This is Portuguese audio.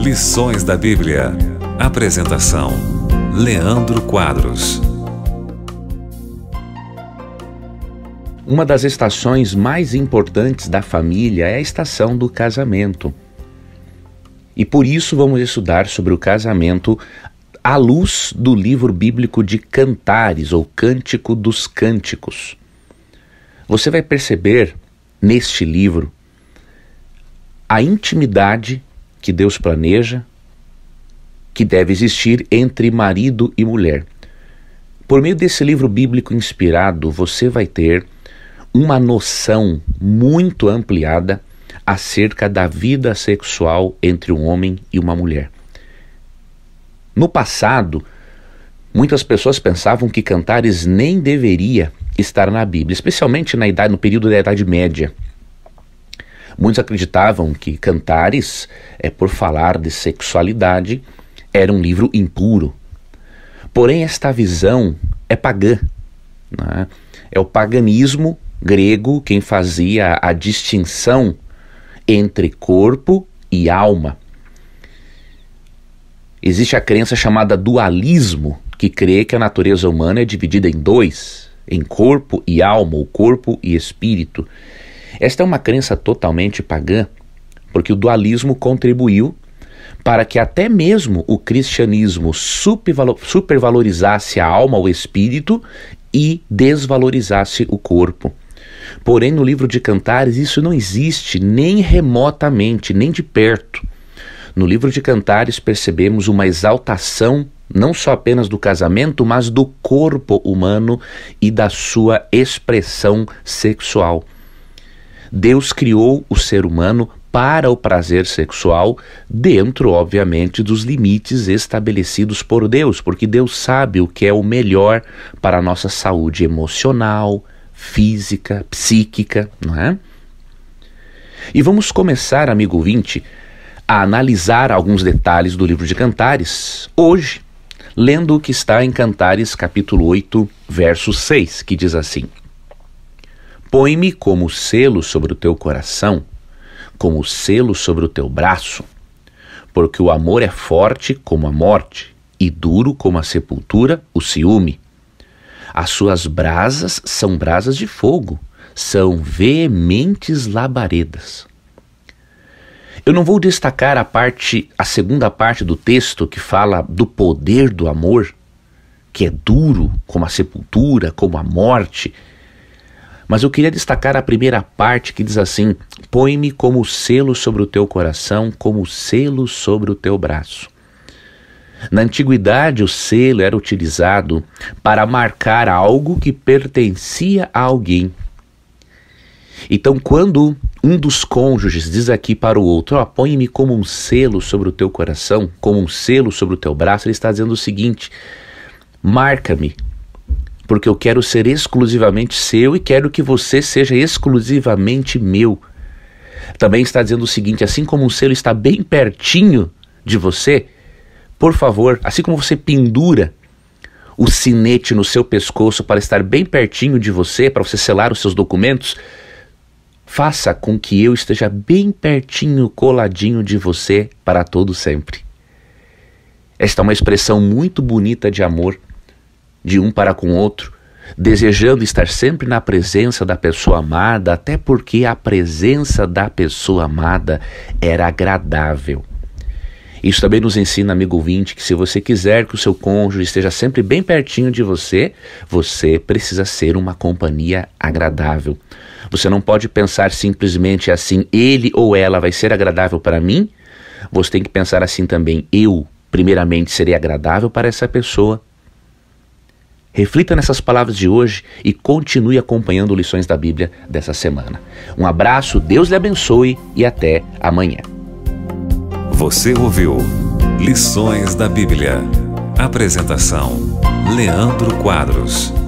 Lições da Bíblia. Apresentação: Leandro Quadros. Uma das estações mais importantes da família é a estação do casamento. E por isso vamos estudar sobre o casamento à luz do livro bíblico de Cantares ou Cântico dos Cânticos. Você vai perceber neste livro a intimidade que Deus planeja que deve existir entre marido e mulher. Por meio desse livro bíblico inspirado, você vai ter uma noção muito ampliada acerca da vida sexual entre um homem e uma mulher. No passado, muitas pessoas pensavam que Cantares nem deveria estar na Bíblia, especialmente na idade, no período da Idade Média. Muitos acreditavam que Cantares, é por falar de sexualidade, era um livro impuro. Porém, esta visão é pagã. Né? É o paganismo grego quem fazia a distinção entre corpo e alma. Existe a crença chamada dualismo, que crê que a natureza humana é dividida em dois, em corpo e alma, ou corpo e espírito. Esta é uma crença totalmente pagã, porque o dualismo contribuiu para que até mesmo o cristianismo supervalorizasse a alma, o espírito e desvalorizasse o corpo. Porém, no livro de Cantares, isso não existe nem remotamente, nem de perto. No livro de Cantares, percebemos uma exaltação não só apenas do casamento, mas do corpo humano e da sua expressão sexual. Deus criou o ser humano para o prazer sexual, dentro, obviamente, dos limites estabelecidos por Deus, porque Deus sabe o que é o melhor para a nossa saúde emocional, física, psíquica, não é? E vamos começar, amigo vinte, a analisar alguns detalhes do livro de Cantares hoje, lendo o que está em Cantares, capítulo 8, verso 6, que diz assim: Põe-me como selo sobre o teu coração, como selo sobre o teu braço, porque o amor é forte como a morte e duro como a sepultura, o ciúme. As suas brasas são brasas de fogo, são veementes labaredas. Eu não vou destacar a parte, a segunda parte do texto que fala do poder do amor, que é duro como a sepultura, como a morte mas eu queria destacar a primeira parte que diz assim: Põe-me como selo sobre o teu coração, como selo sobre o teu braço. Na antiguidade, o selo era utilizado para marcar algo que pertencia a alguém. Então, quando um dos cônjuges diz aqui para o outro: oh, põe-me como um selo sobre o teu coração, como um selo sobre o teu braço, ele está dizendo o seguinte: marca-me porque eu quero ser exclusivamente seu e quero que você seja exclusivamente meu. Também está dizendo o seguinte: assim como o selo está bem pertinho de você, por favor, assim como você pendura o sinete no seu pescoço para estar bem pertinho de você, para você selar os seus documentos, faça com que eu esteja bem pertinho, coladinho de você para todo sempre. Esta é uma expressão muito bonita de amor de um para com o outro, desejando estar sempre na presença da pessoa amada, até porque a presença da pessoa amada era agradável. Isso também nos ensina, amigo ouvinte, que se você quiser que o seu cônjuge esteja sempre bem pertinho de você, você precisa ser uma companhia agradável. Você não pode pensar simplesmente assim, ele ou ela vai ser agradável para mim. Você tem que pensar assim também, eu, primeiramente, serei agradável para essa pessoa Reflita nessas palavras de hoje e continue acompanhando lições da Bíblia dessa semana. Um abraço, Deus lhe abençoe e até amanhã. Você ouviu Lições da Bíblia. Apresentação: Leandro Quadros.